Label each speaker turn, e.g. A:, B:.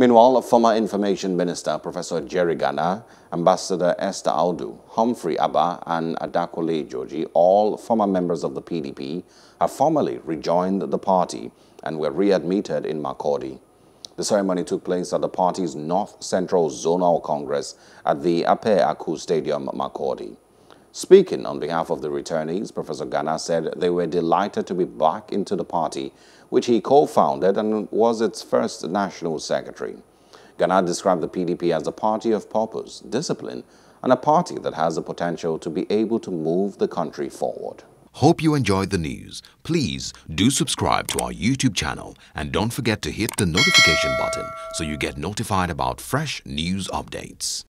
A: Meanwhile, former Information Minister Professor Jerry Gana, Ambassador Esther Audu, Humphrey Abba, and Adakole Georgi, all former members of the PDP, have formally rejoined the party and were readmitted in Makodi. The ceremony took place at the party's North Central Zonal Congress at the Ape Aku Stadium, Makodi. Speaking on behalf of the returnees, Professor Ghana said they were delighted to be back into the party, which he co-founded and was its first national secretary. Ghana described the PDP as a party of purpose, discipline, and a party that has the potential to be able to move the country forward.
B: Hope you enjoyed the news. Please do subscribe to our YouTube channel and don't forget to hit the notification button so you get notified about fresh news updates.